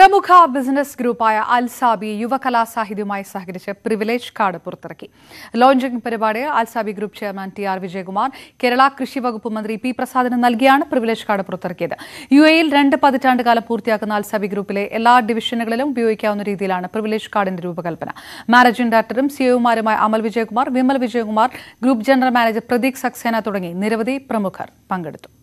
പ്രമുഖ business ഗ്രൂപ്പായ Al Sabi യുവകലാസാഹിത്യവുമായി സഹകരിച്ച് പ്രിവിലേജ് കാർഡ് പുറത്തിറക്കി ലോഞ്ചിംഗ് പരിപാടി Al Sabi group chairman T R Vijayakumar Kerala കൃഷി വകുപ്പ് മന്ത്രി പി പ്രസാദിന് നൽകിയാണ് പ്രിവിലേജ് കാർഡ് പുറത്തിറക്കിയത് യു എയിൽ രണ്ട് പതിറ്റാണ്ട് കാലം പൂർത്തിയാക്കുന്ന അൽസാബി ഗ്രൂപ്പിലെ എല്ലാ ഡിവിഷനുകളിലും ഉപയോഗിക്കാവുന്ന രീതിയിലാണ് പ്രിവിലേജ് കാർഡിന്റെ രൂപകൽപ്പന മാനേജിംഗ് ഡയറക്ടറും സിഒമാരുമായ Amal Vijayakumar Vimal Vijayakumar group general manager Prateek Saxena തുടങ്ങി നിരവധി പ്രമുഖർ പങ്കെടുത്തു